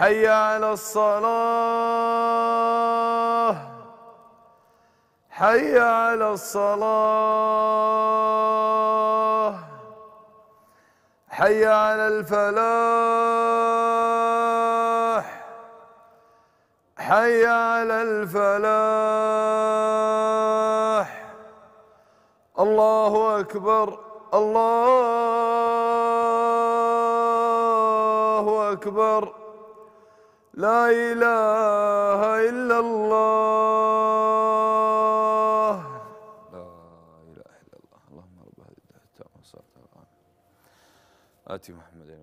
حي على الصلاة حي على الصلاة حي على الفلاح حي على الفلاح الله أكبر الله أكبر لا إله إلا الله لا إله إلا الله اللهم رب هذه الدعوة التامة والصلاة آتي محمد